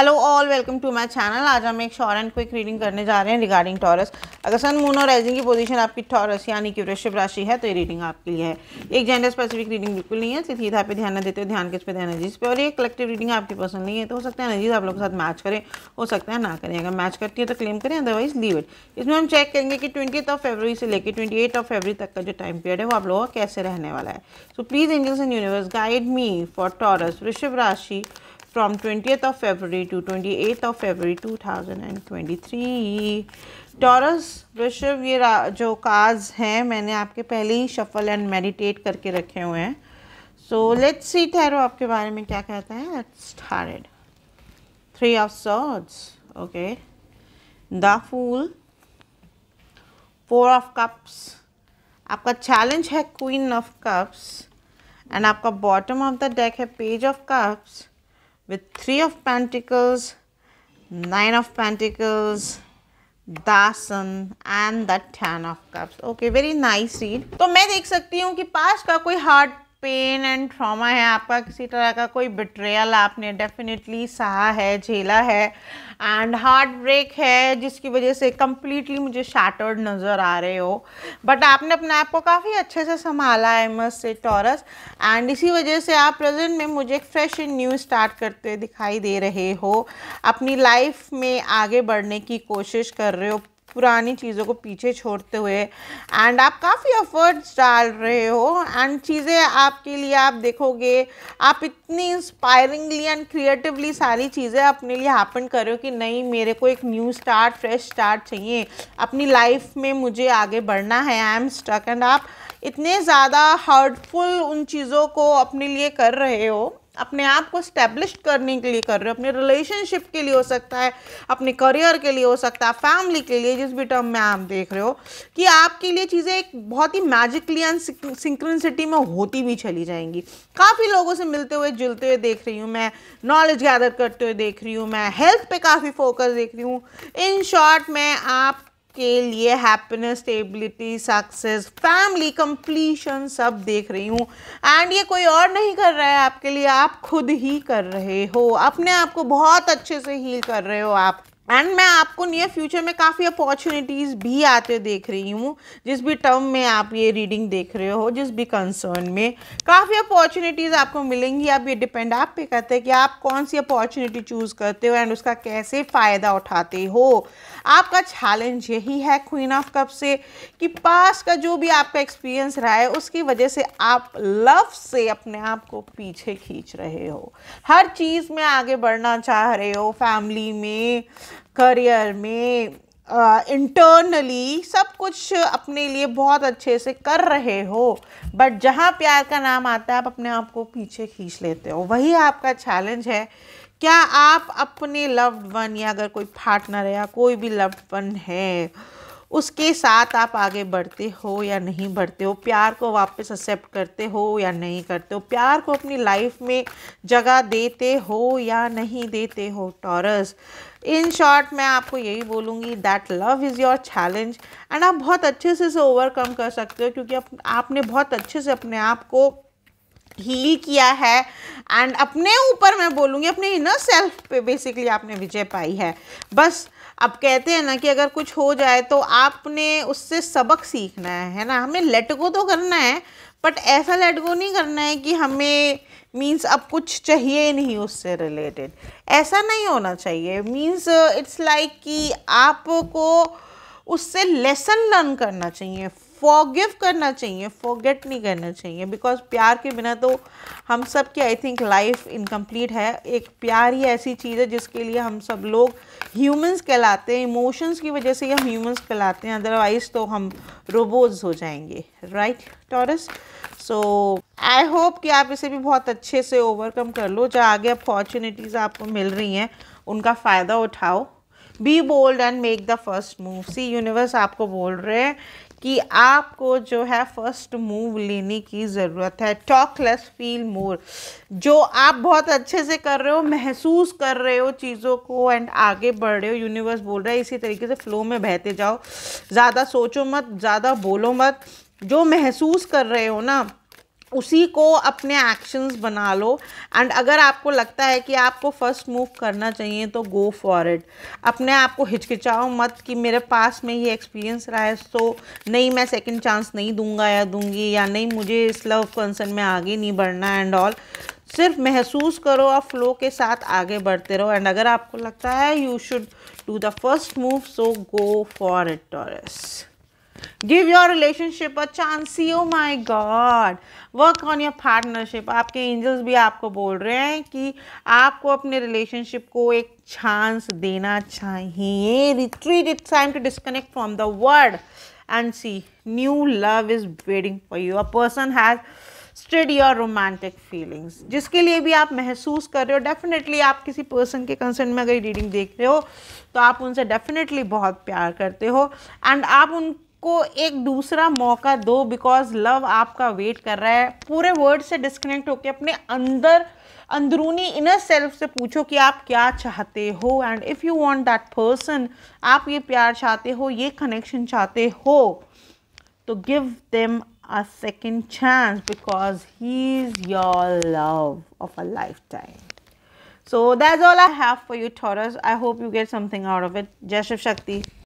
Hello all welcome to my channel आज हम एक शॉर्ट एंड क्विक रीडिंग करने जा रहे हैं रिगार्डिंग टॉरस अगर सन मून और राइजिंग की पोजीशन आपकी टॉरस यानी कि वृषभ राशि है तो ये रीडिंग आपके लिए है एक जेंडर स्पेसिफिक रीडिंग बिल्कुल नहीं है सिर्फ सीधा पे ध्यान देते हो ध्यान किस पे ध्यान एनर्जीज पे और एक कलेक्टिव रीडिंग आपकी पसंद नहीं है तो हो सकता है एनर्जीज आप लोगों के साथ मैच करें हो सकता है ना करें अगर मैच करती है तो क्लेम करें अदरवाइज लीव इट इसमें हम चेक करेंगे कि ट्वेंटी ऑफ फेवरी से लेकर ट्वेंटी ऑफ फेबरी तक का जो टाइम पीरियड है वो आप लोगों का कैसे रहने वाला है so please angels and universe guide me for Taurus वृषभ राशि from 20th of February to 28th of February 2023 Taurus वृषभ ये जो काज हैं मैंने आपके पहले ही शफल एंड मेडिटेट करके रखे हुए हैं सो लेट्स सी थैरो आपके बारे में क्या कहता है let's started three of swords okay the fool four of cups आपका चैलेंज है क्वीन ऑफ कप्स एंड आपका बॉटम ऑफ द डेक है page of cups with three of pentacles, nine of pentacles, the sun and the ten of cups okay very nice read तो मैं देख सकती हूँ कि पास का कोई हार्ट पेन एंड ट्रॉमा है आपका किसी तरह का कोई बिट्रेयल आपने डेफिनेटली सहा है झेला है एंड हार्ट ब्रेक है जिसकी वजह से कम्प्लीटली मुझे शैटर्ड नज़र आ रहे हो बट आपने अपने आप को काफ़ी अच्छे से संभाला है मस्त से टॉरस एंड इसी वजह से आप प्रेजेंट में मुझे एक फ्रेश एंड न्यू स्टार्ट करते दिखाई दे रहे हो अपनी लाइफ में आगे बढ़ने की कोशिश कर रहे हो पुरानी चीज़ों को पीछे छोड़ते हुए एंड आप काफ़ी एफर्ट्स डाल रहे हो एंड चीज़ें आपके लिए आप देखोगे आप इतनी इंस्पायरिंगली एंड क्रिएटिवली सारी चीज़ें अपने लिए हैपन कर रहे हो कि नहीं मेरे को एक न्यू स्टार्ट फ्रेश स्टार्ट चाहिए अपनी लाइफ में मुझे आगे बढ़ना है आई एम स्टक एंड आप इतने ज़्यादा हर्टफुल उन चीज़ों को अपने लिए कर रहे हो अपने आप को स्टैब्लिश करने के लिए कर रहे हो अपने रिलेशनशिप के लिए हो सकता है अपने करियर के लिए हो सकता है फैमिली के लिए जिस भी टर्म में आप देख रहे हो कि आपके लिए चीज़ें एक बहुत ही मैजिकली एंड सिंक्रेंसिटी में होती भी चली जाएंगी काफ़ी लोगों से मिलते हुए जुलते हुए देख रही हूँ मैं नॉलेज गैदर करते हुए देख रही हूँ मैं हेल्थ पर काफ़ी फोकस देख रही हूँ इन शॉर्ट मैं आप के लिए happiness stability success family completion सब देख रही हूँ एंड ये कोई और नहीं कर रहा है आपके लिए आप खुद ही कर रहे हो अपने आप को बहुत अच्छे से हील कर रहे हो आप एंड मैं आपको नियर फ्यूचर में काफ़ी अपॉर्चुनिटीज़ भी आते देख रही हूँ जिस भी टर्म में आप ये रीडिंग देख रहे हो जिस भी कंसर्न में काफ़ी अपॉर्चुनिटीज़ आपको मिलेंगी आप ये डिपेंड आप पे करते हैं कि आप कौन सी अपॉर्चुनिटी चूज़ करते हो एंड उसका कैसे फ़ायदा उठाते हो आपका चैलेंज यही है क्वीन ऑफ कप से कि पास का जो भी आपका एक्सपीरियंस रहा है उसकी वजह से आप लव से अपने आप को पीछे खींच रहे हो हर चीज़ में आगे बढ़ना चाह रहे हो फैमिली में करियर में इंटरनली uh, सब कुछ अपने लिए बहुत अच्छे से कर रहे हो बट जहाँ प्यार का नाम आता है आप अपने आप को पीछे खींच लेते हो वही आपका चैलेंज है क्या आप अपने लव्ड वन या अगर कोई पार्टनर है या कोई भी लव्ड वन है उसके साथ आप आगे बढ़ते हो या नहीं बढ़ते हो प्यार को वापस एक्सेप्ट करते हो या नहीं करते हो प्यार को अपनी लाइफ में जगह देते हो या नहीं देते हो टॉरस इन शॉर्ट मैं आपको यही बोलूँगी that love is your challenge and आप बहुत अच्छे से इसे ओवरकम कर सकते हो क्योंकि आप, आपने बहुत अच्छे से अपने आप को हील किया है एंड अपने ऊपर मैं बोलूँगी अपने इनर सेल्फ पे बेसिकली आपने विजय पाई है बस अब कहते हैं ना कि अगर कुछ हो जाए तो आपने उससे सबक सीखना है है ना हमें लेट गो तो करना है बट ऐसा लेट गो नहीं करना है कि हमें मीन्स अब कुछ चाहिए नहीं उससे रिलेटेड ऐसा नहीं होना चाहिए मीन्स इट्स लाइक कि आपको उससे लेसन लर्न करना चाहिए फॉगिव करना चाहिए फॉगेट नहीं करना चाहिए बिकॉज प्यार के बिना तो हम सब की आई थिंक लाइफ इनकम्प्लीट है एक प्यार ही ऐसी चीज़ है जिसके लिए हम सब लोग ह्यूमंस कहलाते हैं इमोशंस की वजह से ही हम ह्यूमंस कहलाते हैं अदरवाइज़ तो हम रोबोट्स हो जाएंगे right Taurus so I hope कि आप इसे भी बहुत अच्छे से ओवरकम कर लो जहाँ आगे अपॉर्चुनिटीज़ आपको मिल रही हैं उनका फ़ायदा उठाओ be bold and make the first move see universe आपको बोल रहे हैं कि आपको जो है फर्स्ट मूव लेने की ज़रूरत है टॉक लेस फील मोर जो आप बहुत अच्छे से कर रहे हो महसूस कर रहे हो चीज़ों को एंड आगे बढ़ रहे हो यूनिवर्स बोल रहा है इसी तरीके से फ्लो में बहते जाओ ज़्यादा सोचो मत ज़्यादा बोलो मत जो महसूस कर रहे हो ना उसी को अपने एक्शंस बना लो एंड अगर आपको लगता है कि आपको फर्स्ट मूव करना चाहिए तो गो फॉर इट अपने आप को हिचकिचाओ मत कि मेरे पास में ये एक्सपीरियंस रहा है तो नहीं मैं सेकंड चांस नहीं दूंगा या दूंगी या नहीं मुझे इस लव कंसर्न में आगे नहीं बढ़ना एंड ऑल सिर्फ महसूस करो और फ्लो के साथ आगे बढ़ते रहो एंड अगर आपको लगता है you should do the first move so go for it Taurus give your relationship a chance oh my god work on your partnership आपके एंजल्स भी आपको बोल रहे हैं कि आपको अपने रिलेशनशिप को एक चांस देना चाहिए retreat it's time to disconnect from the world and see new love is waiting for you a person has steady और रोमांटिक फीलिंग्स जिसके लिए भी आप महसूस कर रहे हो डेफिनेटली आप किसी पर्सन के कंसर्न में अगर रीडिंग देख रहे हो तो आप उनसे डेफिनेटली बहुत प्यार करते हो एंड आप उन को एक दूसरा मौका दो बिकॉज लव आपका वेट कर रहा है पूरे वर्ल्ड से डिस्कनेक्ट होकर अपने अंदर अंदरूनी इनर सेल्फ से पूछो कि आप क्या चाहते हो and if you want that person आप ये प्यार चाहते हो ये कनेक्शन चाहते हो तो give them a second chance because he is your love of a lifetime So that's all I have for you, Taurus. I hope you get something out of it. Shiv Shakti.